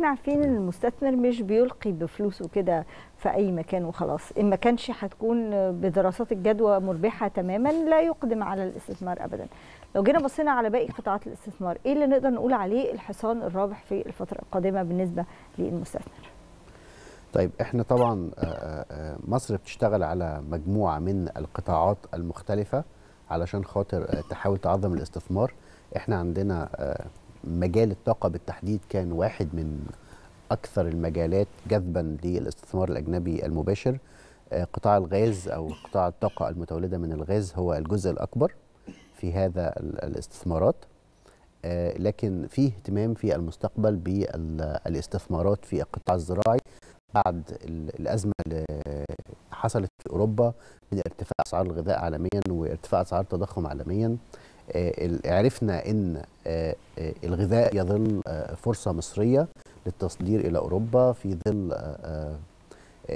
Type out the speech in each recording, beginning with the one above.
احنا عارفين ان المستثمر مش بيلقي بفلوسه كده في اي مكان وخلاص ان ما كانش هتكون بدراسات الجدوى مربحه تماما لا يقدم على الاستثمار ابدا لو جينا بصينا على باقي قطاعات الاستثمار ايه اللي نقدر نقول عليه الحصان الرابح في الفتره القادمه بالنسبه للمستثمر طيب احنا طبعا آه، آه، آه، مصر بتشتغل على مجموعه من القطاعات المختلفه علشان خاطر تحاول تعظم الاستثمار احنا عندنا مجال الطاقه بالتحديد كان واحد من اكثر المجالات جذبا للاستثمار الاجنبي المباشر آه، قطاع الغاز او قطاع الطاقه المتولده من الغاز هو الجزء الاكبر في هذا الاستثمارات آه، لكن في اهتمام في المستقبل بالاستثمارات في القطاع الزراعي بعد الازمه اللي حصلت في اوروبا من ارتفاع اسعار الغذاء عالميا وارتفاع اسعار التضخم عالميا آه، عرفنا ان آه، آه، الغذاء يظل فرصه مصريه للتصدير الى اوروبا في ظل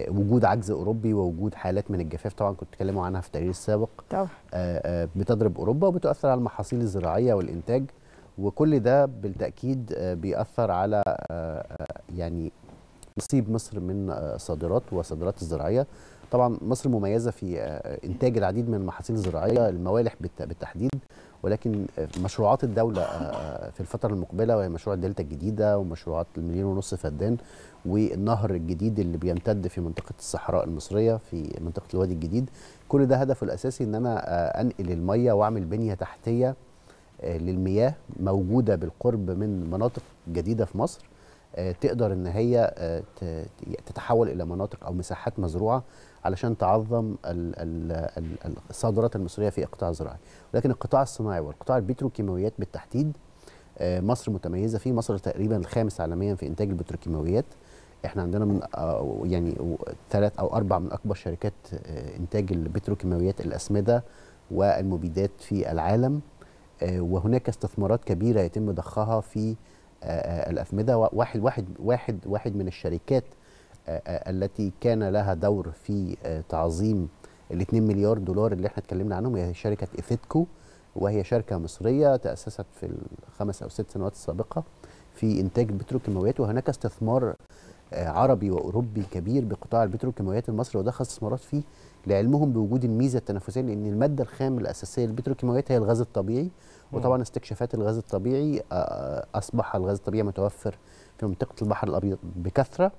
وجود عجز اوروبي ووجود حالات من الجفاف طبعا كنت اتكلموا عنها في التقرير السابق طبعا بتضرب اوروبا وبتؤثر على المحاصيل الزراعيه والانتاج وكل ده بالتاكيد بيأثر على يعني نصيب مصر من صادرات وصادرات الزراعيه طبعا مصر مميزه في انتاج العديد من المحاصيل الزراعيه الموالح بالتحديد ولكن مشروعات الدولة آه، آه، في الفترة المقبلة وهي مشروع الدلتا الجديدة ومشروعات المليون ونص فدان والنهر الجديد اللي بيمتد في منطقة الصحراء المصرية في منطقة الوادي الجديد كل ده هدفه الأساسي أن أنا آه، أنقل المية وأعمل بنية تحتية للمياه موجودة بالقرب من مناطق جديدة في مصر آه، تقدر ان هي آه، تتحول الى مناطق او مساحات مزروعه علشان تعظم الصادرات المصريه في القطاع الزراعي لكن القطاع الصناعي والقطاع البتروكيماويات بالتحديد آه، مصر متميزه فيه مصر تقريبا الخامس عالميا في انتاج البتروكيماويات احنا عندنا من يعني ثلاث او اربع من اكبر شركات انتاج البتروكيماويات الاسمده والمبيدات في العالم وهناك استثمارات كبيره يتم ضخها في الأفمدة واحد, واحد, واحد, واحد من الشركات آه، آه، التي كان لها دور في آه، تعظيم ال 2 مليار دولار اللي احنا اتكلمنا عنهم هي شركة ايفيتكو وهي شركة مصرية تأسست في الخمس أو ست سنوات السابقة في إنتاج البتروكيماويات وهناك استثمار آه، عربي واوروبي كبير بقطاع البتروكيماويات المصري وضخ استثمارات فيه لعلمهم بوجود الميزه التنافسيه لان الماده الخام الاساسيه للبتروكيماويات هي الغاز الطبيعي وطبعا استكشافات الغاز الطبيعي آه، آه، اصبح الغاز الطبيعي متوفر في منطقه البحر الابيض بكثره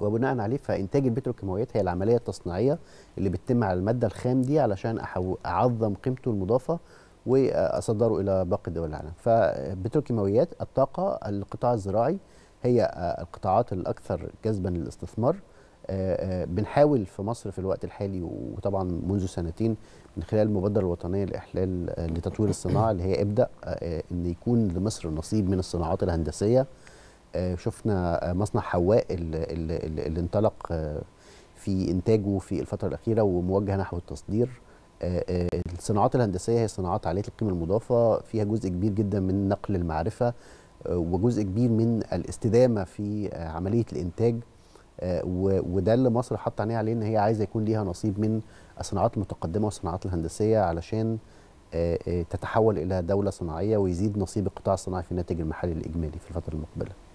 وبناء عليه فانتاج البتروكيماويات هي العمليه التصنيعيه اللي بتتم على الماده الخام دي علشان اعظم قيمته المضافه واصدره الى باقي دول العالم فبتروكيماويات الطاقه القطاع الزراعي هي آه، القطاعات الاكثر جذبا للاستثمار آه، آه، بنحاول في مصر في الوقت الحالي وطبعا منذ سنتين من خلال المبادره الوطنيه لاحلال لتطوير الصناعه اللي هي ابدا ان يكون لمصر نصيب من الصناعات الهندسيه شفنا مصنع حواء اللي, انطلق في انتاجه في الفتره الاخيره وموجه نحو التصدير الصناعات الهندسيه هي صناعات عاليه القيمه المضافه فيها جزء كبير جدا من نقل المعرفه وجزء كبير من الاستدامه في عمليه الانتاج آه، وده اللي مصر حاطه عينيها عليه ان هي عايزه يكون ليها نصيب من الصناعات المتقدمه والصناعات الهندسيه علشان آه، آه، تتحول الى دوله صناعيه ويزيد نصيب القطاع الصناعي في الناتج المحلي الاجمالي في الفتره المقبله